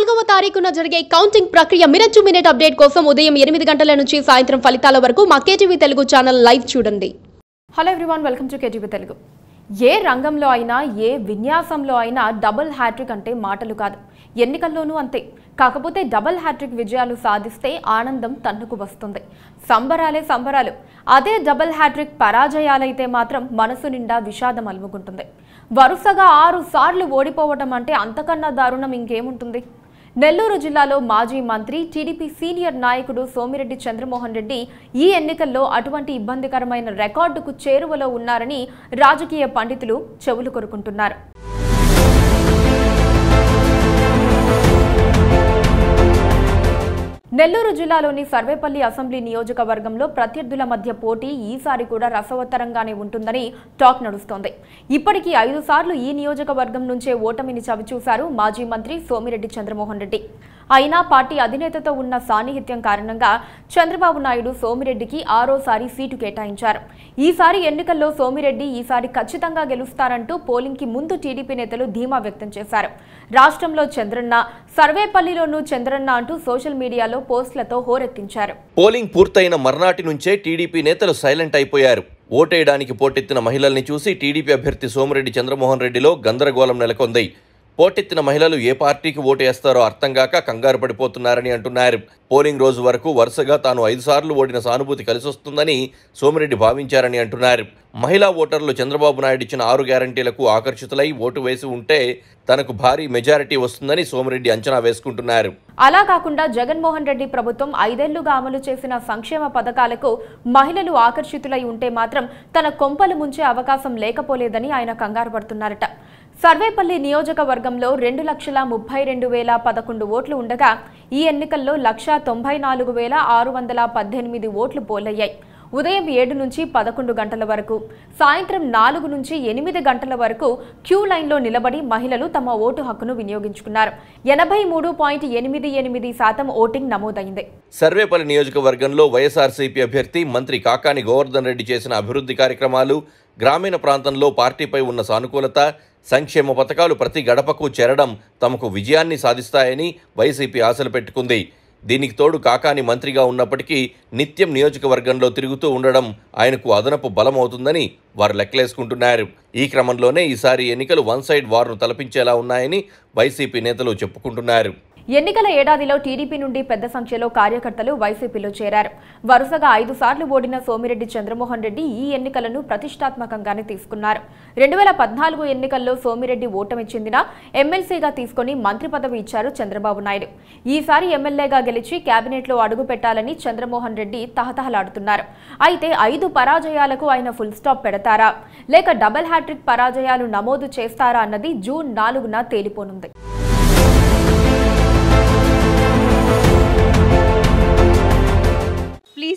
నాలుగవ తారీఖున జరిగే కౌంటింగ్ ప్రక్రియ మినచ్చు మినిట్ అప్డేట్ కోసం ఉదయం ఎనిమిది గంటల నుంచి సాయంత్రం ఫలితాల వరకు మా కేటీవీ తెలుగు ఛానల్ లైవ్ చూడండి hello everyone welcome to KTV Telugu ఏ రంగంలో అయినా ఏ విన్యాసంలో అయినా డబుల్ హ్యాట్రిక్ అంటే మాటలు కాదు ఎన్నికల్లోనూ అంతే కాకపోతే డబుల్ హ్యాట్రిక్ విజయాలు సాధిస్తే ఆనందం తన్నుకు వస్తుంది సంబరాలే సంబరాలు అదే డబుల్ హ్యాట్రిక్ పరాజయాలైతే మాత్రం మనసు నిండా విషాదం అలుముకుంటుంది వరుసగా ఆరు సార్లు ఓడిపోవటం అంటే అంతకన్నా దారుణం ఇంకేముంటుంది నెల్లూరు జిల్లాలో మాజీ మంత్రి టీడీపీ సీనియర్ నాయకుడు సోమిరెడ్డి చంద్రమోహన్ రెడ్డి ఈ ఎన్నికల్లో అటువంటి ఇబ్బందికరమైన రికార్డుకు చేరువలో ఉన్నారని రాజకీయ పండితులు చెవులు కొరుకుంటున్నారు నెల్లూరు జిల్లాలోని సర్వేపల్లి అసెంబ్లీ నియోజకవర్గంలో ప్రత్యర్థుల మధ్య పోటీ ఈసారి కూడా రసవత్తరంగానే ఉంటుందని టాక్ నడుస్తోంది ఇప్పటికీ ఐదు సార్లు ఈ నియోజకవర్గం నుంచే ఓటమిని చవిచూశారు మాజీ మంత్రి సోమిరెడ్డి చంద్రమోహన్ రెడ్డి అయినా పార్టీ అధినేతతో ఉన్న సాన్నిహిత్యం కారణంగా చంద్రబాబు నాయుడు సోమిరెడ్డికి ఆరోసారి సీటు కేటాయించారు ఈసారి ఎన్నికల్లో సోమిరెడ్డి ఈసారి ఖచ్చితంగా గెలుస్తారంటూ పోలింగ్కి ముందు టీడీపీ నేతలు ధీమా వ్యక్తం చేశారు రాష్ట్రంలో చంద్రన్న సర్వేపల్లిలోనూ చంద్రన్న అంటూ సోషల్ మీడియాలో పోస్టులతో హోరెత్తించారు పోలింగ్ పూర్తయిన మర్నాటి నుంచే టీడీపీ నేతలు సైలెంట్ అయిపోయారు ఓటేయడానికి పోటెత్తిన మహిళల్ని చూసి టీడీపీ అభ్యర్థి సోమిరెడ్డి చంద్రమోహన్ రెడ్డిలో గందరగోళం నెలకొంది పోటెత్తిన మహిళలు ఏ పార్టీకి ఓటు వేస్తారో అర్థం కాక కంగారు పడిపోతున్నారని అంటున్నారు పోలింగ్ రోజు వరకు వరుసగా తాను ఐదు సార్లు ఓడిన సానుభూతి కలిసొస్తుందని సోమిరెడ్డి భావించారని అంటున్నారు మహిళా ఓటర్లు చంద్రబాబు నాయుడు ఇచ్చిన ఆరు గ్యారంటీలకు ఆకర్షితులై ఓటు వేసి ఉంటే తనకు భారీ మెజారిటీ వస్తుందని సోమిరెడ్డి అంచనా వేసుకుంటున్నారు అలా కాకుండా జగన్మోహన్ రెడ్డి ప్రభుత్వం ఐదేళ్లుగా అమలు చేసిన సంక్షేమ పథకాలకు మహిళలు ఆకర్షితులై ఉంటే మాత్రం తన కొంపలు ముంచే అవకాశం లేకపోలేదని ఆయన కంగారు పడుతున్నారట సర్వేపల్లి నియోజకవర్గంలో రెండు లక్షల ముప్పై రెండు వేల పదకొండు ఓట్లు ఉండగా ఈ ఎన్నికల్లో లక్ష తొంభై నాలుగు వేల ఆరు వందల పద్దెనిమిది ఓట్లు పోలయ్యాయి ఉదయం ఏడు నుంచి పదకొండు గంటల వరకు సాయంత్రం నాలుగు నుంచి ఎనిమిది గంటల వరకు క్యూ లైన్లో నిలబడి మహిళలు తమ ఓటు హక్కును వినియోగించుకున్నారు ఎనభై మూడు పాయింట్ ఎనిమిది ఎనిమిది శాతం ఓటింగ్ నమోదైంది సర్వేపల్లి నియోజకవర్గంలో వైఎస్ఆర్సీపీ అభ్యర్థి మంత్రి కాకాని గోవర్ధన్ రెడ్డి చేసిన అభివృద్ధి కార్యక్రమాలు గ్రామీణ ప్రాంతంలో పార్టీపై ఉన్న సానుకూలత సంక్షేమ పథకాలు ప్రతి గడపకు చేరడం తమకు విజయాన్ని సాధిస్తాయని వైసీపీ ఆశలు పెట్టుకుంది దీనికి తోడు కాకాని మంత్రిగా ఉన్నప్పటికీ నిత్యం నియోజకవర్గంలో తిరుగుతూ ఉండడం ఆయనకు అదనపు బలం అవుతుందని వారు లెక్కలేసుకుంటున్నారు ఈ క్రమంలోనే ఈసారి ఎన్నికలు వన్ సైడ్ వార్ను తలపించేలా ఉన్నాయని వైసీపీ నేతలు చెప్పుకుంటున్నారు ఎన్నికల ఏడాదిలో టీడీపీ నుండి పెద్ద సంఖ్యలో కార్యకర్తలు వైసీపీలో చేరారు వరుసగా ఐదు సార్లు ఓడిన సోమిరెడ్డి చంద్రమోహన్ రెడ్డి ఈ ఎన్నికలను ప్రతిష్టాత్మకంగానే తీసుకున్నారు రెండు వేల పద్నాలుగు ఎన్నికల్లో సోమిరెడ్డి ఓటమి చెందిన ఎమ్మెల్సీగా తీసుకుని మంత్రి పదవి ఇచ్చారు చంద్రబాబు నాయుడు ఈసారి ఎమ్మెల్యేగా గెలిచి కేబినెట్లో అడుగు పెట్టాలని చంద్రమోహన్ రెడ్డి తహతహలాడుతున్నారు అయితే ఐదు పరాజయాలకు ఆయన ఫుల్ స్టాప్ పెడతారా లేక డబల్ హ్యాట్రిక్ పరాజయాలు నమోదు చేస్తారా అన్నది జూన్ నాలుగున తేలిపోనుంది